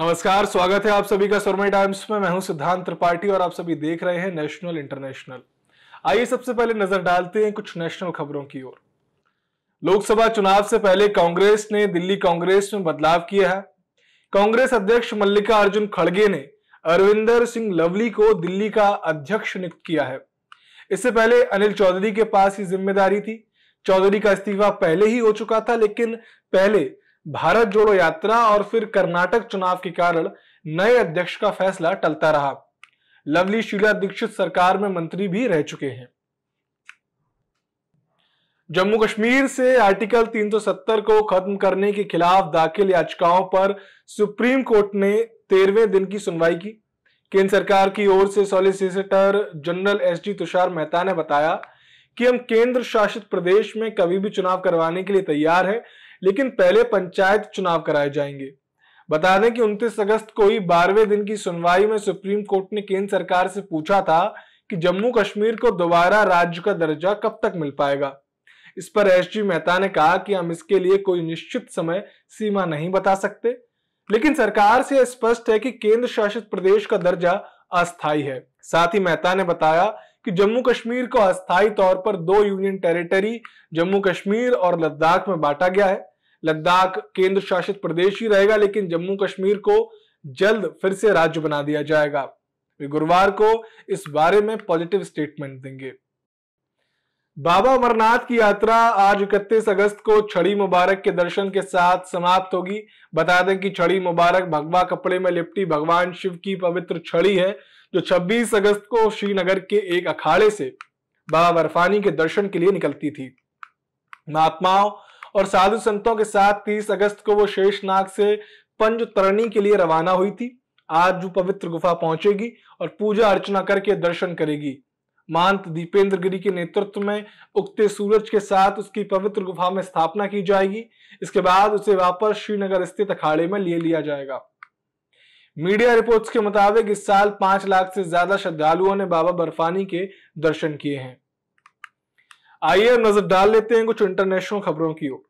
नमस्कार स्वागत है आप सभी का सुरमई टाइम्स में मैं हूं सिद्धांत त्रिपाठी और आप सभी देख रहे हैं नेशनल इंटरनेशनल आइए सबसे पहले नजर डालते हैं कुछ नेशनल खबरों की ओर लोकसभा चुनाव से पहले कांग्रेस ने दिल्ली कांग्रेस में बदलाव किया है कांग्रेस अध्यक्ष मल्लिकार्जुन खड़गे ने अरविंदर सिंह लवली को दिल्ली का अध्यक्ष नियुक्त किया है इससे पहले अनिल चौधरी के पास ही जिम्मेदारी थी चौधरी का इस्तीफा पहले ही हो चुका था लेकिन पहले भारत जोड़ो यात्रा और फिर कर्नाटक चुनाव के कारण नए अध्यक्ष का फैसला टलता रहा लवली शीला दीक्षित सरकार में मंत्री भी रह चुके हैं जम्मू कश्मीर से आर्टिकल 370 को खत्म करने के खिलाफ दाखिल याचिकाओं पर सुप्रीम कोर्ट ने तेरहवें दिन की सुनवाई की केंद्र सरकार की ओर से solicitor general S D Tushar Mehta ने बताया कि हम केंद्र शासित प्रदेश में कभी भी चुनाव करवाने के लिए तैयार है लेकिन पहले पंचायत चुनाव कराए जाएंगे बता दें कि 29 अगस्त को ही बारहवें दिन की सुनवाई में सुप्रीम कोर्ट ने केंद्र सरकार से पूछा था कि जम्मू कश्मीर को दोबारा राज्य का दर्जा कब तक मिल पाएगा इस पर एस जी मेहता ने कहा कि हम इसके लिए कोई निश्चित समय सीमा नहीं बता सकते लेकिन सरकार से स्पष्ट है कि केंद्र शासित प्रदेश का दर्जा अस्थायी है साथ ही मेहता ने बताया कि जम्मू कश्मीर को अस्थायी तौर पर दो यूनियन टेरिटरी जम्मू कश्मीर और लद्दाख में बांटा गया है लद्दाख केंद्र शासित प्रदेश ही रहेगा लेकिन जम्मू कश्मीर को जल्द फिर से राज्य बना दिया जाएगा वे गुरुवार को इस बारे में पॉजिटिव स्टेटमेंट देंगे बाबा अमरनाथ की यात्रा आज इकतीस अगस्त को छड़ी मुबारक के दर्शन के साथ समाप्त होगी बता दें कि छड़ी मुबारक भगवा कपड़े में लिपटी भगवान शिव की पवित्र छड़ी है जो 26 अगस्त को श्रीनगर के एक अखाड़े से बाबा बर्फानी के दर्शन के लिए निकलती थी महात्माओं और साधु संतों के साथ 30 अगस्त को वो शेषनाग से पंज तरणी के लिए रवाना हुई थी आज जो पवित्र गुफा पहुंचेगी और पूजा अर्चना करके दर्शन करेगी महंत दीपेंद्र गिरी के नेतृत्व में उगते सूरज के साथ उसकी पवित्र गुफा में स्थापना की जाएगी इसके बाद उसे वापस श्रीनगर स्थित अखाड़े में ले लिया जाएगा मीडिया रिपोर्ट्स के मुताबिक इस साल पांच लाख से ज्यादा श्रद्धालुओं ने बाबा बर्फानी के दर्शन किए हैं आइए नजर डाल लेते हैं कुछ इंटरनेशनल खबरों की ओर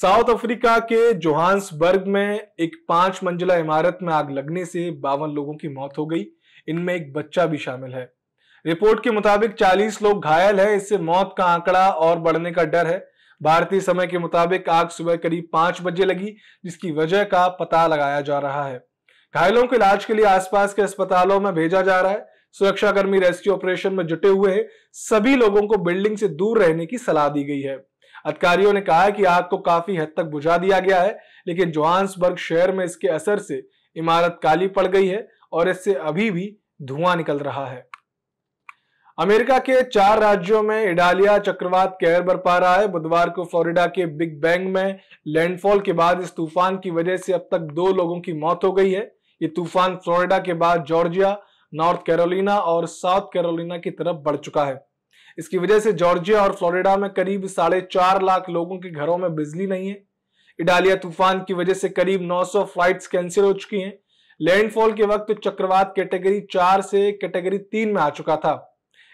साउथ अफ्रीका के जोहान्सबर्ग में एक पांच मंजिला इमारत में आग लगने से बावन लोगों की मौत हो गई इनमें एक बच्चा भी शामिल है रिपोर्ट के मुताबिक 40 लोग घायल हैं इससे मौत का आंकड़ा और बढ़ने का डर है भारतीय समय के मुताबिक आग सुबह करीब पांच बजे लगी जिसकी वजह का पता लगाया जा रहा है घायलों के इलाज के लिए आसपास के अस्पतालों में भेजा जा रहा है सुरक्षाकर्मी रेस्क्यू ऑपरेशन में जुटे हुए हैं सभी लोगों को बिल्डिंग से दूर रहने की सलाह दी गई है अधिकारियों ने कहा कि आग को काफी हद तक बुझा दिया गया है लेकिन जोहान्सबर्ग शहर में इसके असर से इमारत काली पड़ गई है और इससे अभी भी धुआं निकल रहा है अमेरिका के चार राज्यों में इडालिया चक्रवात कहर बरपा रहा है बुधवार को फ्लोरिडा के बिग बैंग में लैंडफॉल के बाद इस तूफान की वजह से अब तक दो लोगों की मौत हो गई है ये तूफान फ्लोरिडा के बाद जॉर्जिया नॉर्थ कैरोलिना और साउथ कैरोलिना की तरफ बढ़ चुका है इसकी वजह से जॉर्जिया और फ्लोरिडा में करीब साढ़े चार लाख लोगों के घरों में बिजली नहीं है इडालिया तूफान की वजह से करीब 900 सौ फ्लाइट कैंसिल हो चुकी हैं लैंडफॉल के वक्त चक्रवात कैटेगरी चार से कैटेगरी तीन में आ चुका था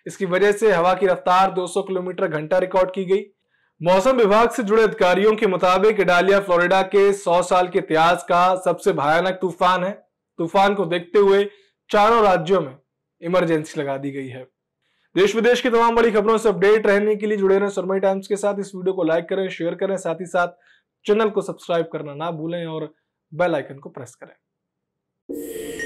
इसकी वजह से हवा की रफ्तार दो किलोमीटर घंटा रिकॉर्ड की गई मौसम विभाग से जुड़े अधिकारियों के मुताबिक इडालिया फ्लोरिडा के 100 साल के इतिहास का सबसे भयानक तूफान है तूफान को देखते हुए चारों राज्यों में इमरजेंसी लगा दी गई है देश विदेश की तमाम बड़ी खबरों से अपडेट रहने के लिए जुड़े रहे सुरमई टाइम्स के साथ इस वीडियो को लाइक करें शेयर करें साथ ही साथ चैनल को सब्सक्राइब करना ना भूलें और बेल आइकन को प्रेस करें